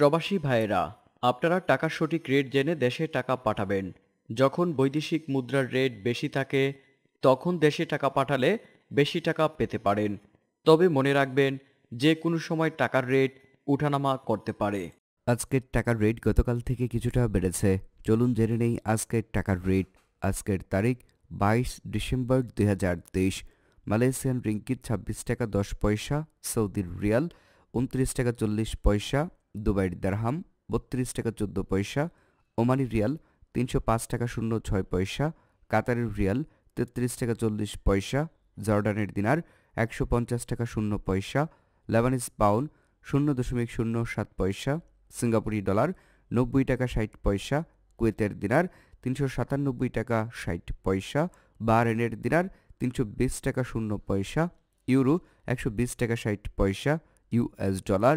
প্রবাসী ভাইয়েরা আপনারা টাকার সঠিক রেট জেনে দেশে টাকা পাঠাবেন যখন বৈদেশিক মুদ্রার রেট বেশি থাকে তখন দেশে টাকা পাঠালে বেশি টাকা পেতে পারেন তবে মনে রাখবেন যে কোনো সময় টাকার রেট উঠানামা করতে পারে আজকের টাকার রেট গতকাল থেকে কিছুটা বেড়েছে চলুন জেনে নেই আজকের টাকার রেট আজকের তারিখ বাইশ ডিসেম্বর দুই মালয়েশিয়ান রিঙ্কিত ছাব্বিশ টাকা দশ পয়সা সৌদির রিয়াল উনত্রিশ টাকা চল্লিশ পয়সা দুবাইয়ের দারহাম বত্রিশ টাকা চোদ্দ পয়সা ওমানি রিয়াল তিনশো পাঁচ টাকা শূন্য ছয় পয়সা কাতারের রিয়াল তেত্রিশ টাকা চল্লিশ পয়সা জর্ডানের দিনার একশো পঞ্চাশ টাকা শূন্য পয়সা লেবানিস পাউন শূন্য দশমিক শূন্য সাত পয়সা সিঙ্গাপুরি ডলার নব্বই টাকা ষাট পয়সা কুয়েতের দিনার তিনশো সাতানব্বই টাকা ষাট পয়সা বাহরেনের দিনার তিনশো বিশ টাকা শূন্য পয়সা ইউরো একশো বিশ টাকা ষাট পয়সা ইউএস ডলার